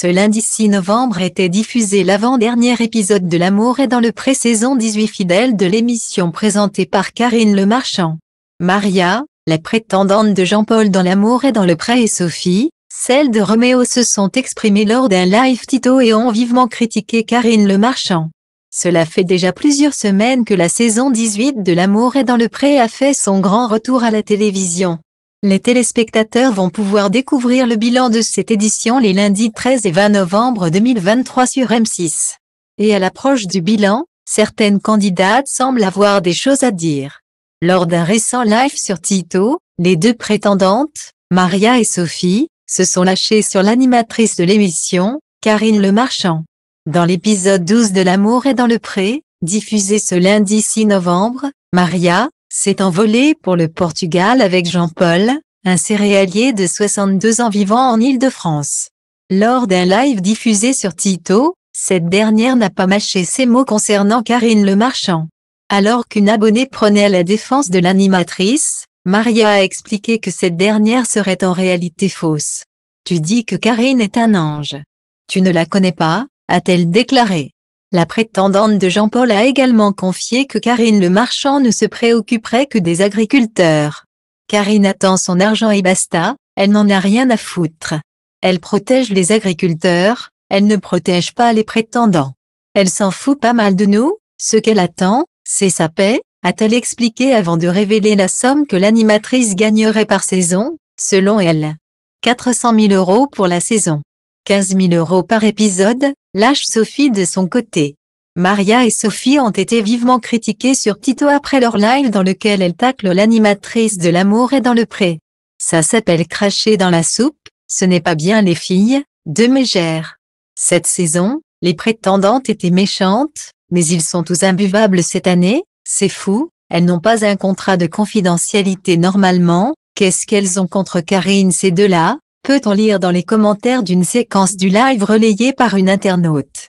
Ce lundi 6 novembre était diffusé l'avant-dernier épisode de L'Amour est dans le pré-saison 18 fidèle de l'émission présentée par Karine Le Marchand. Maria, la prétendante de Jean-Paul dans L'Amour est dans le pré et Sophie, celle de Roméo se sont exprimées lors d'un live Tito et ont vivement critiqué Karine Le Marchand. Cela fait déjà plusieurs semaines que la saison 18 de L'amour est dans le pré a fait son grand retour à la télévision. Les téléspectateurs vont pouvoir découvrir le bilan de cette édition les lundis 13 et 20 novembre 2023 sur M6. Et à l'approche du bilan, certaines candidates semblent avoir des choses à dire. Lors d'un récent live sur Tito, les deux prétendantes, Maria et Sophie, se sont lâchées sur l'animatrice de l'émission, Karine Le Marchand. Dans l'épisode 12 de L'amour et dans le pré, diffusé ce lundi 6 novembre, Maria, s'est envolé pour le Portugal avec Jean-Paul, un céréalier de 62 ans vivant en Île-de-France. Lors d'un live diffusé sur Tito, cette dernière n'a pas mâché ses mots concernant Karine Le Marchand. Alors qu'une abonnée prenait la défense de l'animatrice, Maria a expliqué que cette dernière serait en réalité fausse. Tu dis que Karine est un ange. Tu ne la connais pas, a-t-elle déclaré. La prétendante de Jean-Paul a également confié que Karine Le Marchand ne se préoccuperait que des agriculteurs. Karine attend son argent et basta, elle n'en a rien à foutre. Elle protège les agriculteurs, elle ne protège pas les prétendants. Elle s'en fout pas mal de nous, ce qu'elle attend, c'est sa paix, a-t-elle expliqué avant de révéler la somme que l'animatrice gagnerait par saison, selon elle. 400 000 euros pour la saison. 15 000 euros par épisode, lâche Sophie de son côté. Maria et Sophie ont été vivement critiquées sur Tito après leur live dans lequel elles taclent l'animatrice de l'amour et dans le pré. Ça s'appelle cracher dans la soupe, ce n'est pas bien les filles, de mégères. Cette saison, les prétendantes étaient méchantes, mais ils sont tous imbuvables cette année, c'est fou, elles n'ont pas un contrat de confidentialité normalement, qu'est-ce qu'elles ont contre Karine ces deux-là, peut on lire dans les commentaires d'une séquence du live relayée par une internaute.